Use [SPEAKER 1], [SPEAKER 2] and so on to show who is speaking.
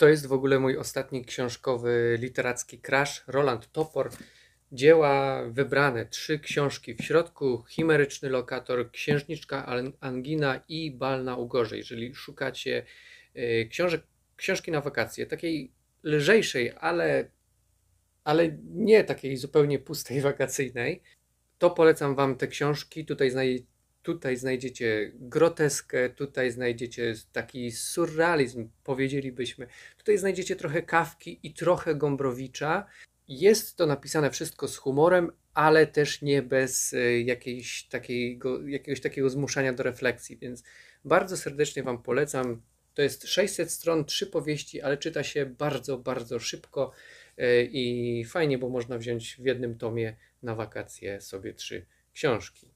[SPEAKER 1] To jest w ogóle mój ostatni książkowy literacki crash, Roland Topor. Dzieła wybrane, trzy książki w środku, Chimeryczny Lokator, Księżniczka Angina i Bal na Ugorze. Jeżeli szukacie y, książek, książki na wakacje, takiej lżejszej, ale, ale nie takiej zupełnie pustej wakacyjnej, to polecam Wam te książki. Tutaj znaj Tutaj znajdziecie groteskę, tutaj znajdziecie taki surrealizm, powiedzielibyśmy. Tutaj znajdziecie trochę kawki i trochę Gombrowicza. Jest to napisane wszystko z humorem, ale też nie bez e, jakiejś takiego, jakiegoś takiego zmuszania do refleksji, więc bardzo serdecznie Wam polecam. To jest 600 stron, trzy powieści, ale czyta się bardzo, bardzo szybko e, i fajnie, bo można wziąć w jednym tomie na wakacje sobie trzy książki.